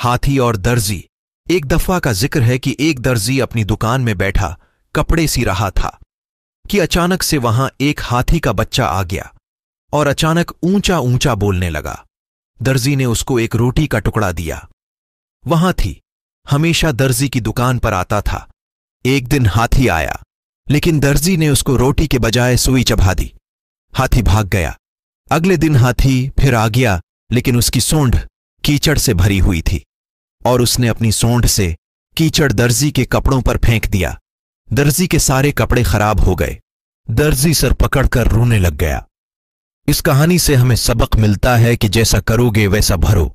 हाथी और दर्जी एक दफा का जिक्र है कि एक दर्जी अपनी दुकान में बैठा कपड़े सी रहा था कि अचानक से वहां एक हाथी का बच्चा आ गया और अचानक ऊंचा ऊंचा बोलने लगा दर्जी ने उसको एक रोटी का टुकड़ा दिया वहां थी हमेशा दर्जी की दुकान पर आता था एक दिन हाथी आया लेकिन दर्जी ने उसको रोटी के बजाय सुई चबा दी हाथी भाग गया अगले दिन हाथी फिर आ गया लेकिन उसकी सूंड कीचड़ से भरी हुई थी और उसने अपनी सोंढ से कीचड़ दर्जी के कपड़ों पर फेंक दिया दर्जी के सारे कपड़े खराब हो गए दर्जी सर पकड़कर रोने लग गया इस कहानी से हमें सबक मिलता है कि जैसा करोगे वैसा भरो